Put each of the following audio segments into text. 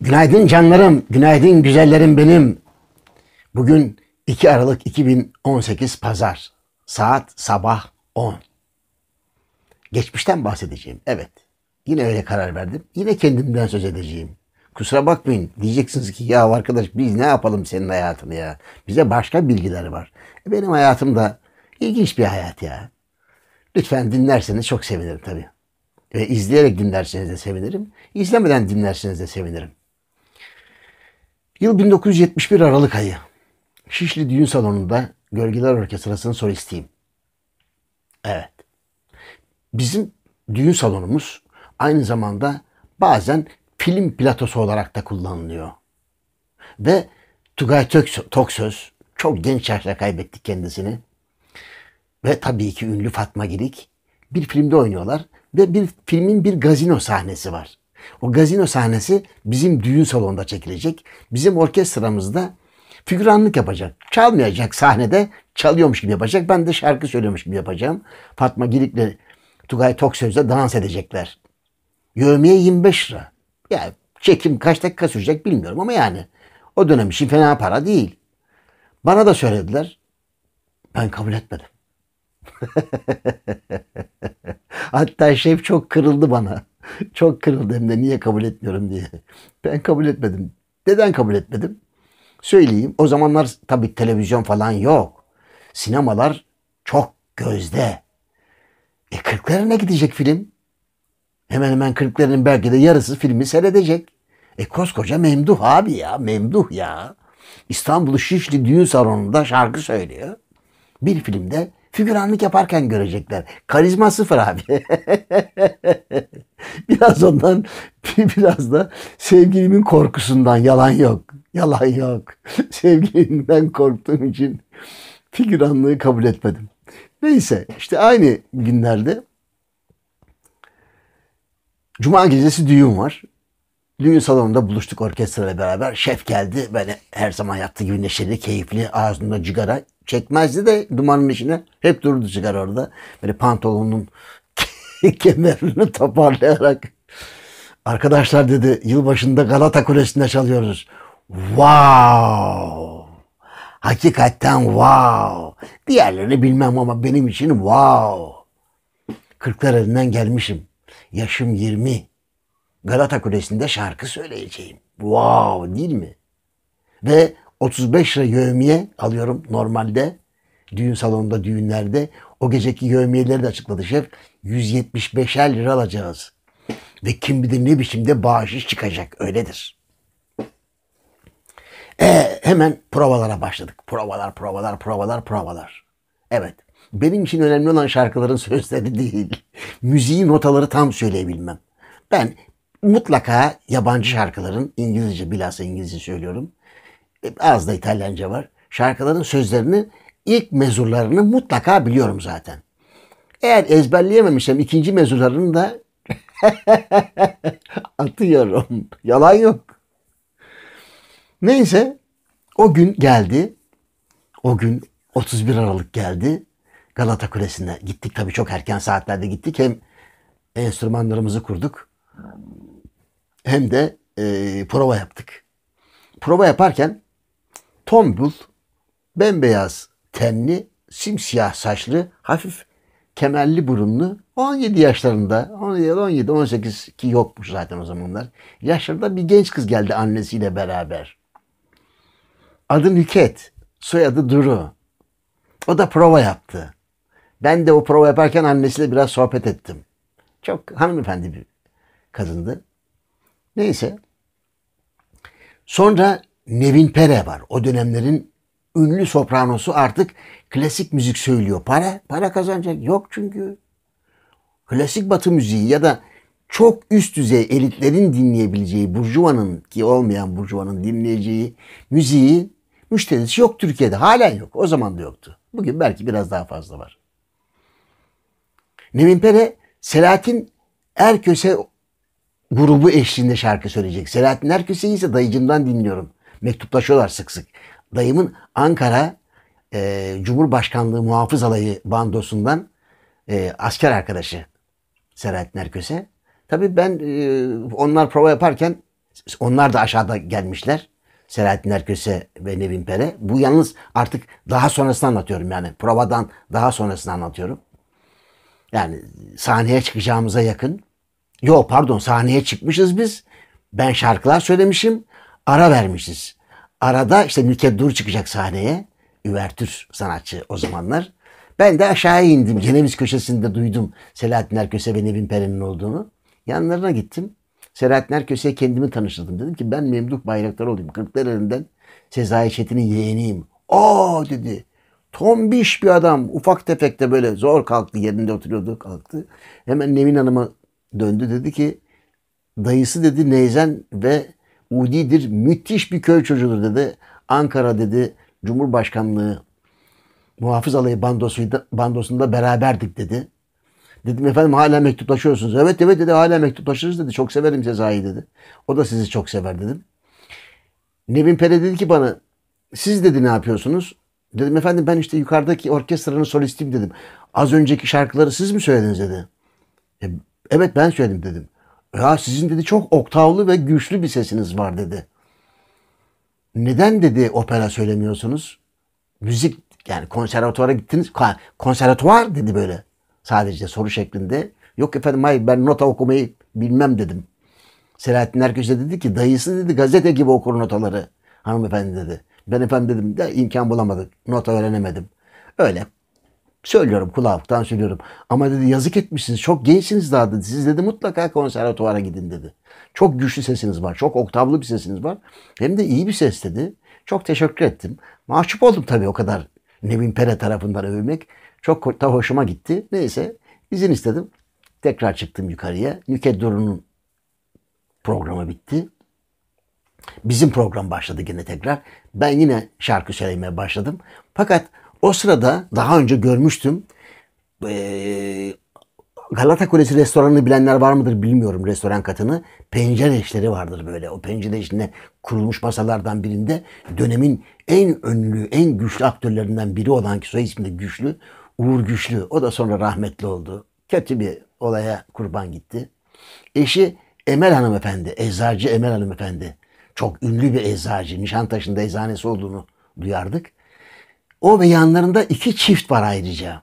Günaydın canlarım, günaydın güzellerim benim. Bugün 2 Aralık 2018 Pazar, saat sabah 10. Geçmişten bahsedeceğim, evet. Yine öyle karar verdim, yine kendimden söz edeceğim. Kusura bakmayın, diyeceksiniz ki ya arkadaş biz ne yapalım senin hayatını ya. Bize başka bilgiler var. E, benim hayatım da ilginç bir hayat ya. Lütfen dinlerseniz çok sevinirim tabii. Ve izleyerek dinlerseniz de sevinirim. İzlemeden dinlerseniz de sevinirim. Yıl 1971 Aralık ayı. Şişli Düğün Salonu'nda Gölgeler Orkestrası'nın solistiyim. Evet. Bizim düğün salonumuz aynı zamanda bazen film platosu olarak da kullanılıyor. Ve Tugay Toksöz çok genç yaşta kaybettik kendisini. Ve tabii ki ünlü Fatma Girik bir filmde oynuyorlar ve bir filmin bir gazino sahnesi var. O gazino sahnesi bizim düğün salonunda çekilecek. Bizim orkestramızda figüranlık yapacak. Çalmayacak sahnede çalıyormuş gibi yapacak. Ben de şarkı söylüyormuş gibi yapacağım. Fatma Girik'le Tugay Toksöz'de dans edecekler. Yövmeye 25 lira. Ya çekim kaç dakika sürecek bilmiyorum ama yani o dönem için fena para değil. Bana da söylediler. Ben kabul etmedim. Hatta şef çok kırıldı bana. Çok kırıldı hem de niye kabul etmiyorum diye. Ben kabul etmedim. Neden kabul etmedim? Söyleyeyim. O zamanlar tabii televizyon falan yok. Sinemalar çok gözde. E kırklarına gidecek film. Hemen hemen kırklarının belki de yarısı filmi seyredecek. E koskoca memduh abi ya. Memduh ya. İstanbul Şişli Düğün Salonu'nda şarkı söylüyor. Bir filmde figüranlık yaparken görecekler. Karizma sıfır abi. biraz ondan biraz da sevgilimin korkusundan yalan yok. Yalan yok. Sevgilimden korktuğum için figüranlığı kabul etmedim. Neyse işte aynı günlerde Cuma gecesi düğün var. Düğün salonunda buluştuk orkestrayla beraber. Şef geldi. Böyle her zaman yaptığı gibi neşeli, keyifli, ağzında cigara, çekmezdi de dumanın içine hep dururdu sigara orada. Böyle pantolonun kemerini toparlayarak arkadaşlar dedi yılbaşında Galata Kulesi'nde çalıyoruz. Wow! Hakikaten wow! Diğerlerini bilmem ama benim için wow! Kırklar elinden gelmişim. Yaşım 20. Galata Kulesi'nde şarkı söyleyeceğim. Wow değil mi? Ve 35 lira yövmiye alıyorum normalde. Düğün salonunda, düğünlerde. O geceki yövmiyeleri de açıkladı şef. 175'er lira alacağız. Ve kim bilir ne biçimde bağışı çıkacak. Öyledir. E, hemen provalara başladık. Provalar, provalar, provalar, provalar. Evet. Benim için önemli olan şarkıların sözleri değil. Müziği notaları tam söyleyebilmem. Ben mutlaka yabancı şarkıların İngilizce bilhassa İngilizce söylüyorum. E, az da İtalyanca var. Şarkıların sözlerini ilk mezurlarını mutlaka biliyorum zaten. Eğer ezberleyememişsem ikinci mezurlarını da atıyorum. Yalan yok. Neyse o gün geldi. O gün 31 Aralık geldi. Galata Kulesi'ne gittik. Tabii çok erken saatlerde gittik. Hem enstrümanlarımızı kurduk. Hem de e, prova yaptık. Prova yaparken tombul, bembeyaz tenli, simsiyah saçlı, hafif kemerli burunlu 17 yaşlarında 17 18 ki yokmuş zaten o zamanlar. Yaşlarında bir genç kız geldi annesiyle beraber. Adı Nüket, soyadı Duru. O da prova yaptı. Ben de o prova yaparken annesiyle biraz sohbet ettim. Çok hanımefendi bir kadındı. Neyse. Sonra Nevin Pere var. O dönemlerin ünlü sopranosu artık klasik müzik söylüyor. Para, para kazanacak yok çünkü. Klasik batı müziği ya da çok üst düzey elitlerin dinleyebileceği, burjuvanın ki olmayan burjuvanın dinleyeceği müziği müşterisi yok Türkiye'de. Halen yok. O zaman da yoktu. Bugün belki biraz daha fazla var. Nevin Pere, Selahattin Erköse grubu eşliğinde şarkı söyleyecek. Selahattin Erköse'yi ise dayıcımdan dinliyorum mektuplaşıyorlar sık sık. Dayımın Ankara e, Cumhurbaşkanlığı Muhafız Alayı bandosundan e, asker arkadaşı Selahattin Erköse. Tabii ben e, onlar prova yaparken onlar da aşağıda gelmişler. Selahattin Erköse ve Nevin Pere. Bu yalnız artık daha sonrasını anlatıyorum yani. Provadan daha sonrasını anlatıyorum. Yani sahneye çıkacağımıza yakın. Yo pardon sahneye çıkmışız biz. Ben şarkılar söylemişim ara vermişiz. Arada işte dur çıkacak sahneye. Üvertür sanatçı o zamanlar. Ben de aşağıya indim. Ceneviz köşesinde duydum Selahattin Erköse ve Nevin Peren'in olduğunu. Yanlarına gittim. Selahattin Erköse'ye kendimi tanıştırdım. Dedim ki ben Memduh Bayraktar olayım. Kırklareli'nden Sezai Çetin'in yeğeniyim. Aa dedi. Tombiş bir adam. Ufak tefek de böyle zor kalktı. Yerinde oturuyordu kalktı. Hemen Nevin Hanım'a döndü. Dedi ki dayısı dedi Neyzen ve Udi'dir. Müthiş bir köy çocuğudur dedi. Ankara dedi. Cumhurbaşkanlığı muhafız alayı bandosuydu, bandosunda beraberdik dedi. Dedim efendim hala mektuplaşıyorsunuz. Evet evet dedi hala mektuplaşırız dedi. Çok severim cezayı dedi. O da sizi çok sever dedim. Nevin Pere dedi ki bana siz dedi ne yapıyorsunuz? Dedim efendim ben işte yukarıdaki orkestranın solistiyim dedim. Az önceki şarkıları siz mi söylediniz dedi. E, evet ben söyledim dedim. Ya sizin dedi çok oktavlı ve güçlü bir sesiniz var dedi. Neden dedi opera söylemiyorsunuz? Müzik yani konservatuvara gittiniz. Konservatuvar dedi böyle sadece soru şeklinde. Yok efendim hayır ben nota okumayı bilmem dedim. Selahattin Erköse de dedi ki dayısı dedi gazete gibi okur notaları hanımefendi dedi. Ben efendim dedim de imkan bulamadık. Nota öğrenemedim. Öyle Söylüyorum kulaktan söylüyorum. Ama dedi yazık etmişsiniz. Çok gençsiniz daha dedi. Siz dedi mutlaka konservatuvara gidin dedi. Çok güçlü sesiniz var. Çok oktavlı bir sesiniz var. Hem de iyi bir ses dedi. Çok teşekkür ettim. Mahcup oldum tabii o kadar Nevin Pere tarafından övülmek. Çok da hoşuma gitti. Neyse izin istedim. Tekrar çıktım yukarıya. Nüket Duru'nun programı bitti. Bizim program başladı yine tekrar. Ben yine şarkı söylemeye başladım. Fakat o sırada daha önce görmüştüm. Ee, Galata Kulesi restoranını bilenler var mıdır bilmiyorum restoran katını. Pencere işleri vardır böyle. O pencere işine kurulmuş masalardan birinde dönemin en önlü, en güçlü aktörlerinden biri olan ki soy isminde Güçlü, Uğur Güçlü. O da sonra rahmetli oldu. Kötü bir olaya kurban gitti. Eşi Emel hanımefendi, eczacı Emel hanımefendi. Çok ünlü bir eczacı. Nişantaşı'nda eczanesi olduğunu duyardık. O ve yanlarında iki çift var ayrıca.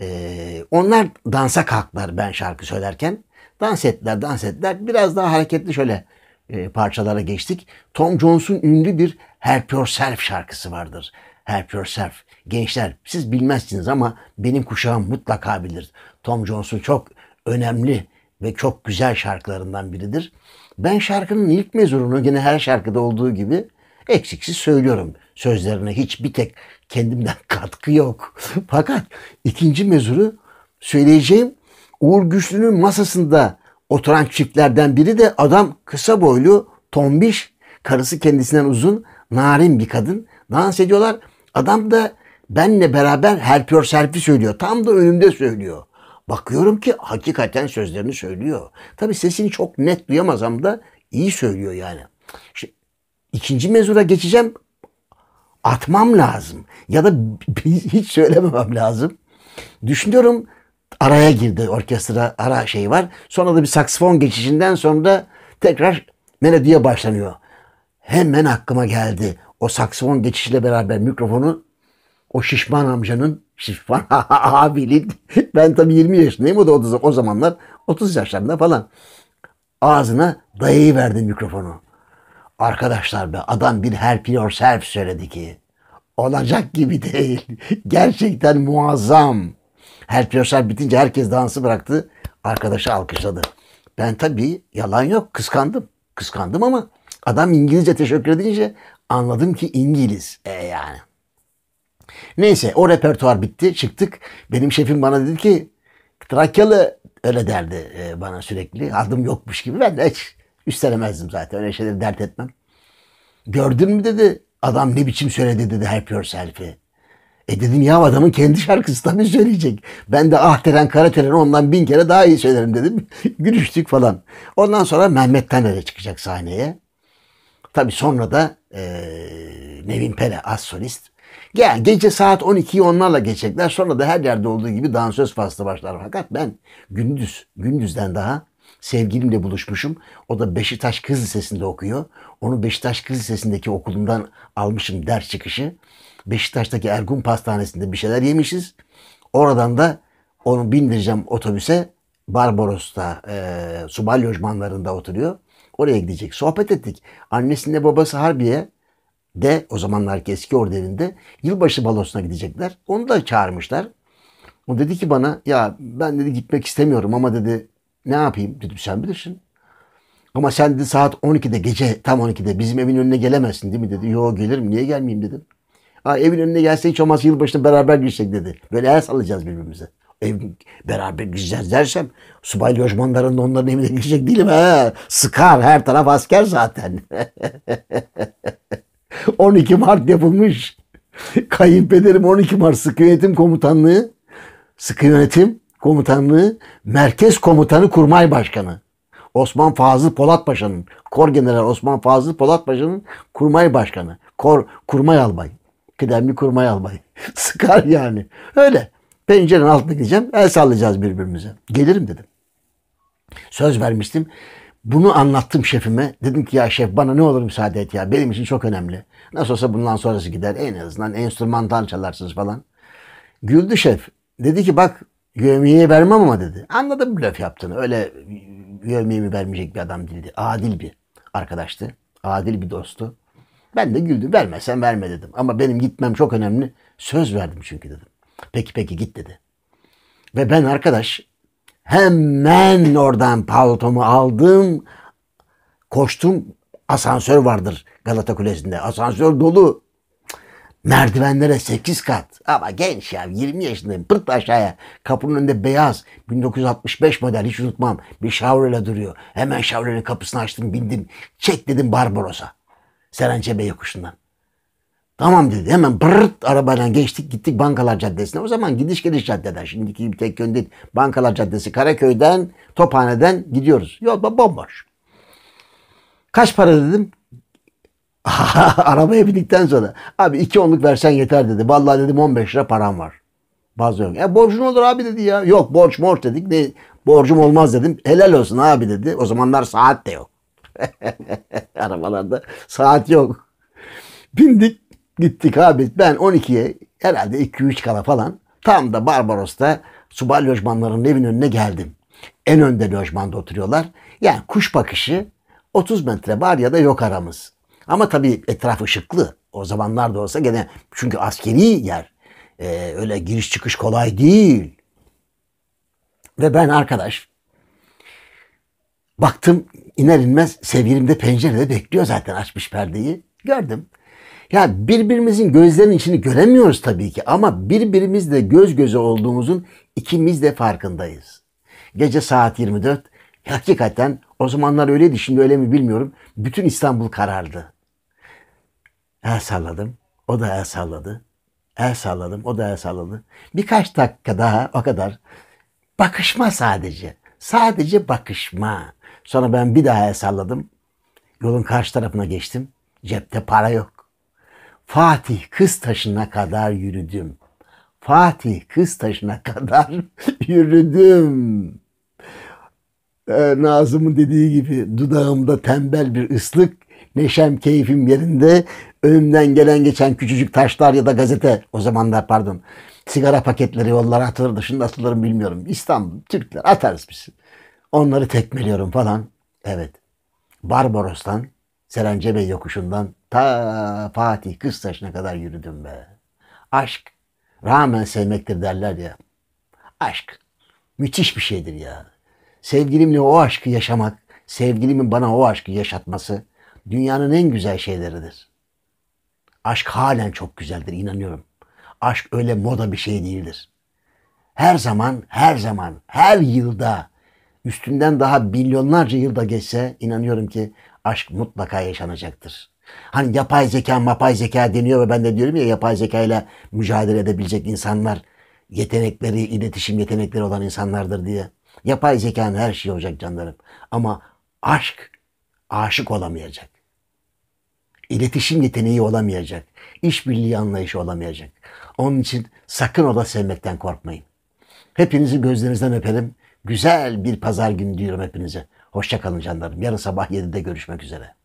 Ee, onlar dansa kalklar ben şarkı söylerken. Dans ettiler, dans ettiler. Biraz daha hareketli şöyle e, parçalara geçtik. Tom Jones'un ünlü bir Help Yourself şarkısı vardır. Help Yourself. Gençler siz bilmezsiniz ama benim kuşağım mutlaka bilir. Tom Jones'un çok önemli ve çok güzel şarkılarından biridir. Ben şarkının ilk mezurunu gene her şarkıda olduğu gibi eksiksiz söylüyorum. Sözlerine hiç bir tek kendimden katkı yok. Fakat ikinci mezuru söyleyeceğim Uğur Güçlü'nün masasında oturan çiftlerden biri de adam kısa boylu, tombiş, karısı kendisinden uzun, narin bir kadın. Dans ediyorlar. Adam da benle beraber herpör serpi söylüyor. Tam da önümde söylüyor. Bakıyorum ki hakikaten sözlerini söylüyor. Tabi sesini çok net duyamazsam da iyi söylüyor yani. Şimdi ikinci mezura geçeceğim atmam lazım. Ya da hiç söylememem lazım. Düşünüyorum araya girdi orkestra ara şey var. Sonra da bir saksafon geçişinden sonra da tekrar melodiye başlanıyor. Hemen aklıma geldi. O saksafon geçişiyle beraber mikrofonu o şişman amcanın şişman abinin ben tabii 20 yaşındayım o da o zamanlar 30 yaşlarında falan ağzına dayayı dayayıverdi mikrofonu. Arkadaşlar be adam bir help yourself söyledi ki. Olacak gibi değil. Gerçekten muazzam. Help yourself bitince herkes dansı bıraktı. Arkadaşı alkışladı. Ben tabii yalan yok kıskandım. Kıskandım ama adam İngilizce teşekkür edince anladım ki İngiliz. E yani. Neyse o repertuar bitti çıktık. Benim şefim bana dedi ki Trakyalı öyle derdi e, bana sürekli. Adım yokmuş gibi ben de hiç Üstlenemezdim zaten. Öyle şeyleri dert etmem. Gördün mü dedi. Adam ne biçim söyledi dedi Help Yourself'i. E dedim ya adamın kendi şarkısı tabii söyleyecek. Ben de ah teren kara teren ondan bin kere daha iyi söylerim dedim. Gülüştük falan. Ondan sonra Mehmet Taner'e çıkacak sahneye. Tabii sonra da e, Nevin Pele az solist. Gel gece saat 12'yi onlarla geçecekler. Sonra da her yerde olduğu gibi dansöz faslı başlar. Fakat ben gündüz, gündüzden daha sevgilimle buluşmuşum. O da Beşiktaş Kız Lisesi'nde okuyor. Onu Beşiktaş Kız Lisesi'ndeki okulundan almışım ders çıkışı. Beşiktaş'taki Ergun Pastanesi'nde bir şeyler yemişiz. Oradan da onu bindireceğim otobüse. Barbaros'ta, e, subay lojmanlarında oturuyor. Oraya gidecek. Sohbet ettik. Annesinle babası Harbiye de o zamanlar eski ordu evinde yılbaşı balosuna gidecekler. Onu da çağırmışlar. O dedi ki bana ya ben dedi gitmek istemiyorum ama dedi ne yapayım dedim sen bilirsin. Ama sen dedi saat 12'de gece tam 12'de bizim evin önüne gelemezsin değil mi dedi. Yo gelirim niye gelmeyeyim dedim. Ha, evin önüne gelse hiç olmazsa yılbaşında beraber girsek dedi. Böyle el salacağız birbirimize. Ev, beraber gideceğiz dersem subay da onların evine girecek değilim. He. Sıkar her taraf asker zaten. 12 Mart yapılmış. Kayınpederim 12 Mart sıkı yönetim komutanlığı. Sıkı yönetim Komutanlığı Merkez Komutanı Kurmay Başkanı. Osman Fazıl Polat Paşa'nın, Kor General Osman Fazıl Polat Paşa'nın kurmay başkanı. Kor, kurmay albay. Kıdemli kurmay albay. Sıkar yani. Öyle. Pencerenin altına gideceğim. El sallayacağız birbirimize. Gelirim dedim. Söz vermiştim. Bunu anlattım şefime. Dedim ki ya şef bana ne olur müsaade et ya. Benim için çok önemli. Nasıl olsa bundan sonrası gider. En azından enstrümandan çalarsınız falan. Güldü şef. Dedi ki bak Yevmiye'yi vermem ama dedi. Anladım blöf yaptığını. Öyle yevmiyemi vermeyecek bir adam değildi. Adil bir arkadaştı. Adil bir dostu. Ben de güldüm. Vermesen verme dedim. Ama benim gitmem çok önemli. Söz verdim çünkü dedim. Peki peki git dedi. Ve ben arkadaş hemen oradan paltomu aldım. Koştum. Asansör vardır Galata Kulesi'nde. Asansör dolu. Merdivenlere 8 kat. Ama genç ya 20 yaşındayım. Pırt aşağıya. Kapının önünde beyaz 1965 model hiç unutmam. Bir Chevrolet duruyor. Hemen Chevrolet'in kapısını açtım bindim. Çek dedim Barbaros'a. Serençebe yokuşundan. Tamam dedi. Hemen pırt arabadan geçtik gittik Bankalar Caddesi'ne. O zaman gidiş gidiş caddeden. Şimdiki bir tek yön değil. Bankalar Caddesi Karaköy'den Tophane'den gidiyoruz. Yol bomboş. Kaç para dedim? Arabaya bindikten sonra abi iki onluk versen yeter dedi. Vallahi dedim 15 lira param var. Bazı yok. E borcun olur abi dedi ya. Yok borç borç dedik. Ne, borcum olmaz dedim. Helal olsun abi dedi. O zamanlar saat de yok. Arabalarda saat yok. Bindik gittik abi. Ben 12'ye herhalde 2-3 kala falan tam da Barbaros'ta subay lojmanlarının evin önüne geldim. En önde lojmanda oturuyorlar. Yani kuş bakışı 30 metre var ya da yok aramız. Ama tabii etraf ışıklı. O zamanlar da olsa gene çünkü askeri yer. Ee, öyle giriş çıkış kolay değil. Ve ben arkadaş baktım iner inmez sevgilim de pencerede bekliyor zaten açmış perdeyi. Gördüm. Ya birbirimizin gözlerinin içini göremiyoruz tabii ki ama birbirimizle göz göze olduğumuzun ikimiz de farkındayız. Gece saat 24. Hakikaten o zamanlar öyleydi şimdi öyle mi bilmiyorum. Bütün İstanbul karardı. El salladım. O da el salladı. El salladım. O da el salladı. Birkaç dakika daha o kadar. Bakışma sadece. Sadece bakışma. Sonra ben bir daha el salladım. Yolun karşı tarafına geçtim. Cepte para yok. Fatih kız taşına kadar yürüdüm. Fatih kız taşına kadar yürüdüm. Ee, Nazım'ın dediği gibi dudağımda tembel bir ıslık, neşem keyfim yerinde, önümden gelen geçen küçücük taşlar ya da gazete o zamanlar pardon sigara paketleri yollara atılır dışında şimdi bilmiyorum. İstanbul Türkler atarız biz. Onları tekmeliyorum falan. Evet. Barbaros'tan Serencebe yokuşundan ta Fatih kız taşına kadar yürüdüm be. Aşk rağmen sevmektir derler ya. Aşk müthiş bir şeydir ya. Sevgilimle o aşkı yaşamak, sevgilimin bana o aşkı yaşatması dünyanın en güzel şeyleridir. Aşk halen çok güzeldir inanıyorum. Aşk öyle moda bir şey değildir. Her zaman, her zaman, her yılda üstünden daha milyonlarca yılda geçse inanıyorum ki aşk mutlaka yaşanacaktır. Hani yapay zeka, mapay zeka deniyor ve ben de diyorum ya yapay zeka ile mücadele edebilecek insanlar yetenekleri, iletişim yetenekleri olan insanlardır diye. Yapay zekanın her şeyi olacak canlarım. Ama aşk aşık olamayacak iletişim yeteneği olamayacak. işbirliği anlayışı olamayacak. Onun için sakın ola sevmekten korkmayın. Hepinizi gözlerinizden öperim. Güzel bir pazar günü diyorum hepinize. Hoşça kalın canlarım. Yarın sabah 7'de görüşmek üzere.